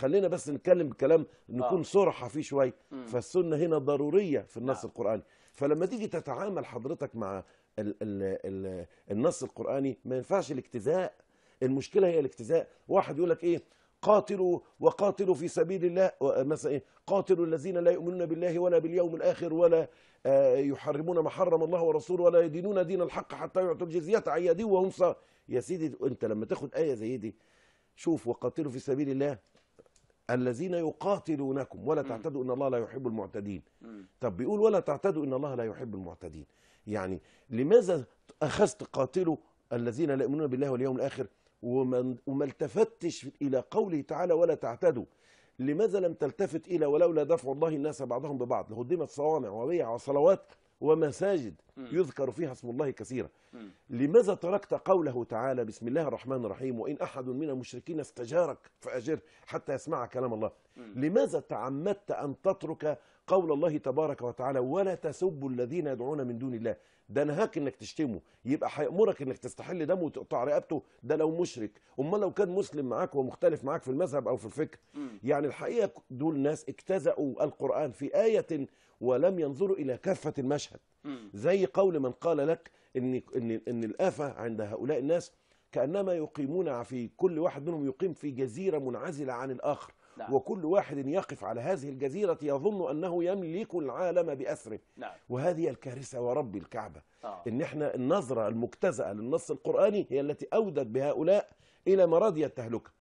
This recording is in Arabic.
خلينا بس نتكلم بكلام نكون آه. صرحه فيه شويه فالسنه هنا ضروريه في النص نعم. القراني فلما تيجي تتعامل حضرتك مع الـ الـ الـ النص القراني ما ينفعش الاجتزاء المشكله هي الاجتزاء واحد يقول لك ايه قاتلوا وقاتلوا في سبيل الله مثلا ايه قاتلوا الذين لا يؤمنون بالله ولا باليوم الاخر ولا آه، يحرمون ما حرم الله ورسوله ولا يدينون دين الحق حتى يعطوا الجزيه عيادي وهم يا سيدي انت لما تاخد ايه زي دي شوف وقاتلوا في سبيل الله الذين يقاتلونكم ولا تعتدوا ان الله لا يحب المعتدين طب بيقول ولا تعتدوا ان الله لا يحب المعتدين يعني لماذا اخذت قاتلوا الذين لا يؤمنون بالله واليوم الاخر وما التفتش الى قوله تعالى ولا تعتدوا لماذا لم تلتفت الى ولولا دفع الله الناس بعضهم ببعض لهدمت صوامع وبيع وصلوات ومساجد يذكر فيها اسم الله كثيرا لماذا تركت قوله تعالى بسم الله الرحمن الرحيم وإن أحد من المشركين استجارك فأجره حتى يسمع كلام الله لماذا تعمدت أن تترك قول الله تبارك وتعالى ولا تسبوا الذين يدعون من دون الله ده نهاك انك تشتمه يبقى هيامرك انك تستحل دمه وتقطع رقبته ده لو مشرك امال لو كان مسلم معاك ومختلف معاك في المذهب او في الفكر يعني الحقيقه دول ناس اجتزأوا القران في ايه ولم ينظروا الى كافه المشهد المشهد زي قول من قال لك ان ان ان الافه عند هؤلاء الناس كانما يقيمون في كل واحد منهم يقيم في جزيره منعزله عن الاخر نعم. وكل واحد يقف على هذه الجزيرة يظن أنه يملك العالم بأسره نعم. وهذه الكارثة ورب الكعبة آه. إن إحنا النظرة المجتزأة للنص القرآني هي التي أودت بهؤلاء إلى مرضي التهلكة